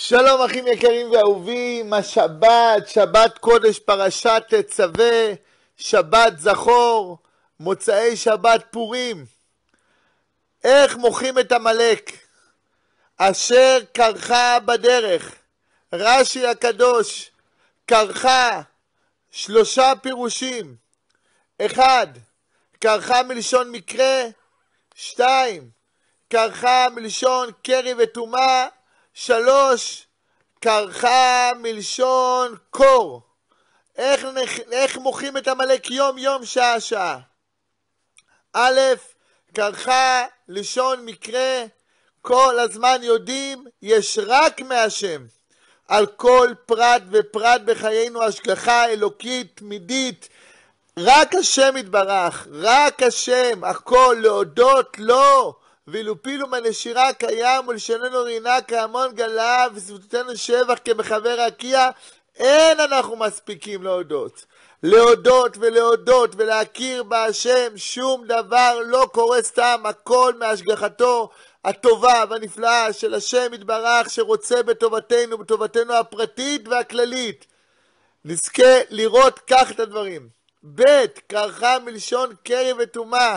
שלום אחים יקרים ואהובים, השבת, שבת קודש פרשת תצווה, שבת זכור, מוצאי שבת פורים. איך מוחים את עמלק? אשר קרחה בדרך. רש"י הקדוש, קרחה שלושה פירושים. אחד, קרחה מלשון מקרה. שתיים, קרחה מלשון קרי וטומאה. שלוש, קרחה מלשון קור. איך, איך מוחים את עמלק יום יום שעה שעה? א', קרחה לשון מקרה, כל הזמן יודעים, יש רק מהשם. על כל פרט ופרט בחיינו השגחה אלוקית תמידית. רק השם יתברך, רק השם, הכל להודות לו. לא. פילו מנשירה קיים ולשננו רינה כהמון גלה ושפתותינו שבח כמחבר רקיע אין אנחנו מספיקים להודות. להודות ולהודות ולהכיר בהשם שום דבר לא קורה סתם הכל מהשגחתו הטובה והנפלאה של השם יתברך שרוצה בטובתנו, בטובתנו הפרטית והכללית. נזכה לראות כך את הדברים. ב' קרחה מלשון קרי וטומאה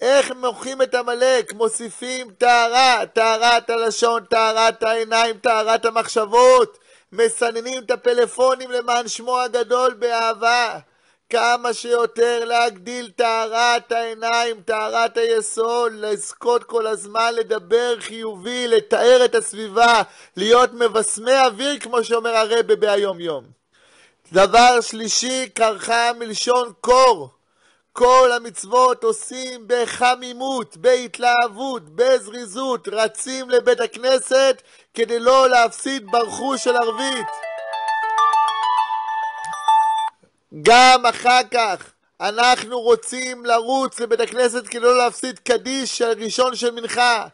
איך מוחים את עמלק? מוסיפים טהרה, טהרת הלשון, טהרת העיניים, טהרת המחשבות. מסננים את הפלאפונים למען שמו הגדול באהבה. כמה שיותר להגדיל טהרת העיניים, טהרת היסוד, לזכות כל הזמן לדבר חיובי, לתאר את הסביבה, להיות מבשמי אוויר, כמו שאומר הרבה ביום יום. דבר שלישי, קרחה מלשון קור. כל המצוות עושים בחמימות, בהתלהבות, בזריזות, רצים לבית הכנסת כדי לא להפסיד ברכוש של ערבית. גם אחר כך אנחנו רוצים לרוץ לבית הכנסת כדי לא להפסיד קדיש של ראשון של מנחה.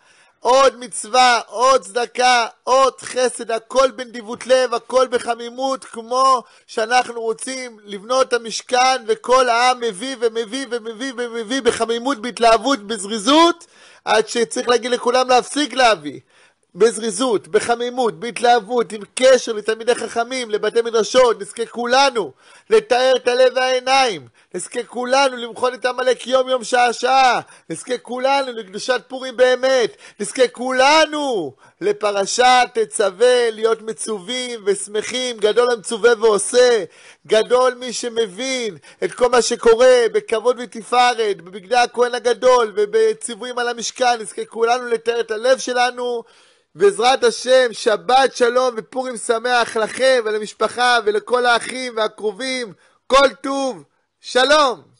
עוד מצווה, עוד צדקה, עוד חסד, הכל בנדיבות לב, הכל בחמימות, כמו שאנחנו רוצים לבנות את המשכן, וכל העם מביא ומביא ומביא ומביא בחמימות, בהתלהבות, בזריזות, עד שצריך להגיד לכולם להפסיק להביא. בזריזות, בחמימות, בהתלהבות, עם קשר לתלמידי חכמים, לבתי מדרשות, נזכה כולנו לתאר את הלב והעיניים, נזכה כולנו למחון את עמלק יום יום שעה שעה, נזכה כולנו לקדושת פורים באמת, נזכה כולנו לפרשת תצווה להיות מצווים ושמחים, גדול המצווה ועושה, גדול מי שמבין את כל מה שקורה בכבוד ותפארת, בבגדי הכהן הגדול ובציוויים על המשכן, נזכה כולנו לתאר את הלב שלנו בעזרת השם, שבת שלום ופורים שמח לכם ולמשפחה ולכל האחים והקרובים. כל טוב, שלום!